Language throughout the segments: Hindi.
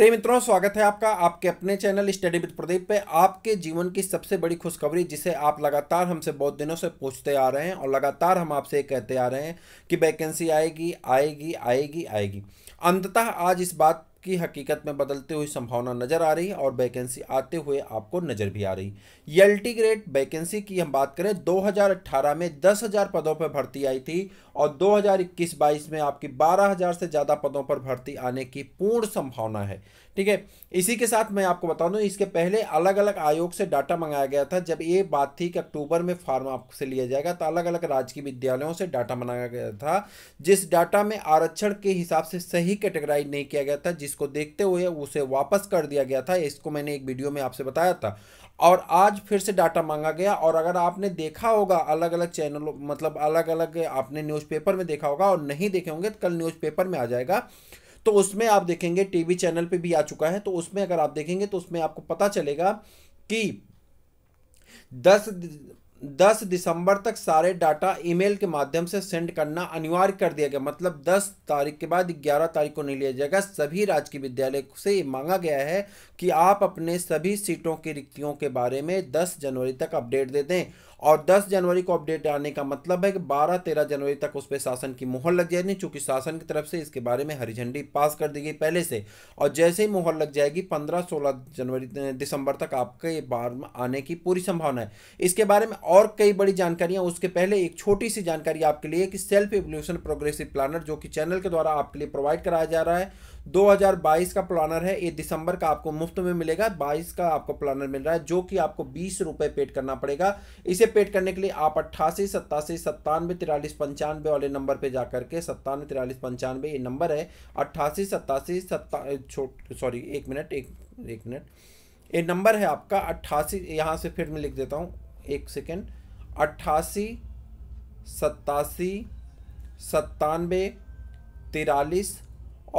प्रिय मित्रों स्वागत है आपका आपके अपने चैनल स्टडी विद प्रदीप पे आपके जीवन की सबसे बड़ी खुशखबरी जिसे आप लगातार हमसे बहुत दिनों से पूछते आ रहे हैं और लगातार हम आपसे कहते आ रहे हैं कि वैकेंसी आएगी आएगी आएगी आएगी अंततः आज इस बात की हकीकत में बदलते हुए संभावना नज़र आ रही है और वैकेंसी आते हुए आपको नज़र भी आ रही ईएलटी ग्रेड वैकेंसी की हम बात करें 2018 में 10,000 पदों पर भर्ती आई थी और 2021-22 में आपकी 12,000 से ज़्यादा पदों पर भर्ती आने की पूर्ण संभावना है ठीक है इसी के साथ मैं आपको बता दूँ इसके पहले अलग अलग आयोग से डाटा मंगाया गया था जब ये बात थी कि अक्टूबर में फार्म आपसे लिया जाएगा तो अलग अलग राजकीय विद्यालयों से डाटा मंगाया गया था जिस डाटा में आरक्षण के हिसाब से सही कैटेगराइज नहीं किया गया था जिस जिसको देखते हुए उसे वापस कर दिया गया था इसको मैंने एक वीडियो में आपसे बताया था और आज फिर से डाटा मांगा गया और अगर आपने देखा होगा अलग अलग चैनलों मतलब अलग अलग आपने न्यूज़पेपर में देखा होगा और नहीं देखे होंगे तो कल न्यूज़पेपर में आ जाएगा तो उसमें आप देखेंगे टीवी चैनल पे भी आ चुका है तो उसमें अगर आप देखेंगे तो उसमें आपको पता चलेगा कि दस 10 दिसंबर तक सारे डाटा ईमेल के माध्यम से सेंड करना अनिवार्य कर दिया गया मतलब 10 तारीख के बाद 11 तारीख को नहीं लिया जाएगा सभी राजकीय विद्यालय से ये मांगा गया है कि आप अपने सभी सीटों की रिक्तियों के बारे में 10 जनवरी तक अपडेट दे दें और 10 जनवरी को अपडेट आने का मतलब है कि 12-13 जनवरी तक उस पर शासन की मोहर लग जाएगी चूंकि शासन की तरफ से इसके बारे में हरी झंडी पास कर दी गई पहले से और जैसे ही मोहर लग जाएगी 15-16 जनवरी दिसंबर तक आपके बार आने की पूरी संभावना है इसके बारे में और कई बड़ी जानकारियां उसके पहले एक छोटी सी जानकारी आपके लिए कि सेल्फ एवोल्यूशन प्रोग्रेसिव प्लानर जो कि चैनल के द्वारा आपके लिए प्रोवाइड कराया जा रहा है 2022 का प्लानर है ये दिसंबर का आपको मुफ्त में मिलेगा 22 का आपको प्लानर मिल रहा है जो कि आपको बीस रुपए पेड करना पड़ेगा इसे पेड करने के लिए आप अट्ठासी सत्तासी सत्तानवे तिरालीस पंचानवे वाले नंबर पे जा करके सत्तानवे तिरालीस पंचानवे ये नंबर है अट्ठासी सत्तासी सत्ता छोट सॉरी एक मिनट एक एक मिनट ये नंबर है आपका अट्ठासी यहाँ से फिर मैं लिख देता हूँ एक सेकेंड अट्ठासी सत्तासी सत्तानवे तिरालीस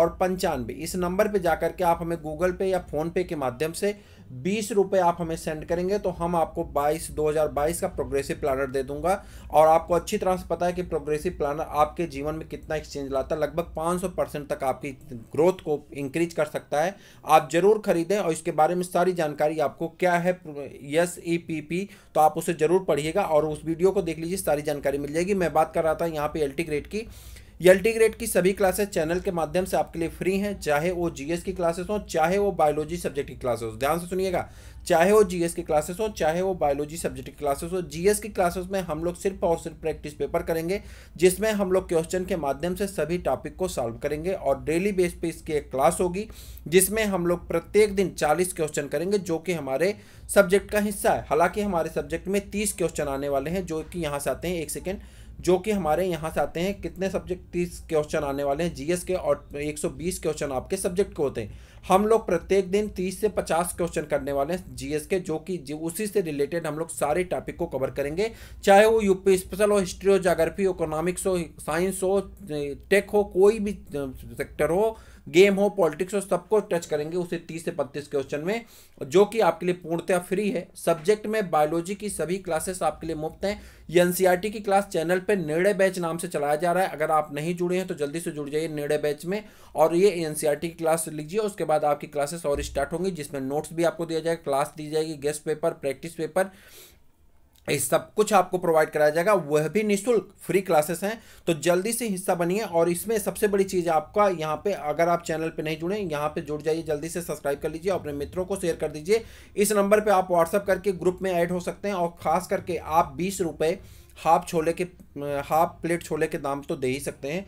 और पंचानवे इस नंबर पे जाकर के आप हमें गूगल पे या फोन पे के माध्यम से बीस रुपये आप हमें सेंड करेंगे तो हम आपको बाईस दो हज़ार बाईस का प्रोग्रेसिव प्लानर दे दूंगा और आपको अच्छी तरह से पता है कि प्रोग्रेसिव प्लानर आपके जीवन में कितना एक्सचेंज लाता है लगभग पाँच सौ परसेंट तक आपकी ग्रोथ को इंक्रीज कर सकता है आप ज़रूर खरीदें और इसके बारे में सारी जानकारी आपको क्या है यस ई पी पी तो आप उसे ज़रूर पढ़िएगा और उस वीडियो को देख लीजिए सारी जानकारी मिल जाएगी मैं बात कर रहा था यहाँ पर एल्टी ग्रेड की यल्टी ग्रेड की सभी क्लासेस चैनल के माध्यम से आपके लिए फ्री हैं चाहे वो जीएस की क्लासेस हो चाहे वो बायोलॉजी सब्जेक्ट की क्लासेस हो ध्यान से सुनिएगा चाहे वो जीएस की क्लासेस हो चाहे वो बायोलॉजी सब्जेक्ट की क्लासेस हो जीएस की क्लासेस में हम लोग सिर्फ और सिर्फ प्रैक्टिस पेपर करेंगे जिसमें हम लोग क्वेश्चन के माध्यम से सभी टॉपिक को सॉल्व करेंगे और डेली बेस पे इसकी एक क्लास होगी जिसमें हम लोग प्रत्येक दिन 40 क्वेश्चन करेंगे जो कि हमारे सब्जेक्ट का हिस्सा है हालांकि हमारे सब्जेक्ट में तीस क्वेश्चन आने वाले हैं जो कि यहाँ से आते हैं एक सेकेंड जो कि हमारे यहाँ से आते हैं कितने सब्जेक्ट तीस क्वेश्चन आने वाले हैं जीएस के और 120 क्वेश्चन आपके सब्जेक्ट के होते हैं हम लोग प्रत्येक दिन 30 से 50 क्वेश्चन करने वाले हैं जीएस के जो कि उसी से रिलेटेड हम लोग सारे टॉपिक को कवर करेंगे चाहे वो यूपी स्पेशल हो हिस्ट्री हो जोग्राफी हो इकोनॉमिक्स हो साइंस हो टेक हो कोई भी सेक्टर हो गेम हो पॉलिटिक्स हो सबको टच करेंगे उसे तीस से बत्तीस क्वेश्चन में जो कि आपके लिए पूर्णतया फ्री है सब्जेक्ट में बायोलॉजी की सभी क्लासेस आपके लिए मुफ्त हैं ये एनसीईआरटी e की क्लास चैनल पर निर्णय बैच नाम से चलाया जा रहा है अगर आप नहीं जुड़े हैं तो जल्दी से जुड़ जाइए निर्णय बैच में और ये एनसीईआरटी e की क्लास लीजिए उसके बाद आपकी क्लासेस और स्टार्ट होंगी जिसमें नोट्स भी आपको दिया जाएगा क्लास दी जाएगी गेस्ट पेपर प्रैक्टिस पेपर सब कुछ आपको प्रोवाइड कराया जाएगा वह भी निःशुल्क फ्री क्लासेस हैं तो जल्दी से हिस्सा बनिए और इसमें सबसे बड़ी चीज़ आपका यहाँ पे अगर आप चैनल पे नहीं जुड़े यहाँ पे जुड़ जाइए जल्दी से सब्सक्राइब कर लीजिए अपने मित्रों को शेयर कर दीजिए इस नंबर पे आप व्हाट्सअप करके ग्रुप में ऐड हो सकते हैं और खास करके आप बीस रुपये हाफ छोले के हाफ प्लेट छोले के दाम तो दे ही सकते हैं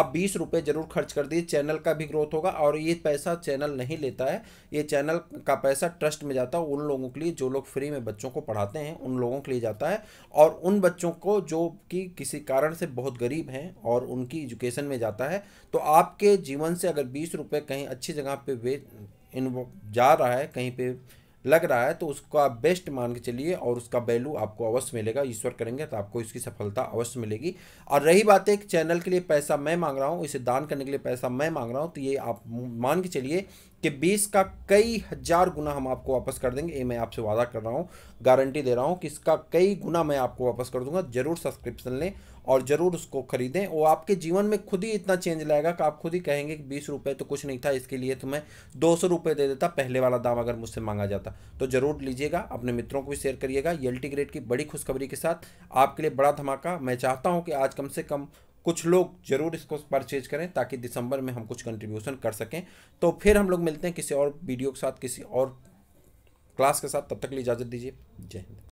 आप बीस रुपये जरूर खर्च कर दिए चैनल का भी ग्रोथ होगा और ये पैसा चैनल नहीं लेता है ये चैनल का पैसा ट्रस्ट में जाता है उन लोगों के लिए जो लोग फ्री में बच्चों को पढ़ाते हैं उन लोगों के लिए जाता है और उन बच्चों को जो कि किसी कारण से बहुत गरीब हैं और उनकी एजुकेशन में जाता है तो आपके जीवन से अगर बीस रुपये कहीं अच्छी जगह पर वे जा रहा है कहीं पर लग रहा है तो उसका बेस्ट मान के चलिए और उसका वैल्यू आपको अवश्य मिलेगा ईश्वर करेंगे तो आपको इसकी सफलता अवश्य मिलेगी और रही बात है कि चैनल के लिए पैसा मैं मांग रहा हूँ इसे दान करने के लिए पैसा मैं मांग रहा हूँ तो ये आप मान के चलिए कि बेस का कई हज़ार गुना हम आपको वापस कर देंगे ये मैं आपसे वादा कर रहा हूँ गारंटी दे रहा हूँ कि इसका कई गुना मैं आपको वापस कर दूंगा ज़रूर सब्सक्रिप्शन लें और ज़रूर उसको खरीदें वो आपके जीवन में खुद ही इतना चेंज लाएगा कि आप खुद ही कहेंगे कि बीस रुपये तो कुछ नहीं था इसके लिए तो मैं दो सौ रुपये दे देता पहले वाला दाम अगर मुझसे मांगा जाता तो ज़रूर लीजिएगा अपने मित्रों को भी शेयर करिएगा यल्टी ग्रेड की बड़ी खुशखबरी के साथ आपके लिए बड़ा धमाका मैं चाहता हूँ कि आज कम से कम कुछ लोग ज़रूर इसको परचेज करें ताकि दिसंबर में हम कुछ कंट्रीब्यूशन कर सकें तो फिर हम लोग मिलते हैं किसी और वीडियो के साथ किसी और क्लास के साथ तब तक के लिए इजाज़त दीजिए जय हिंद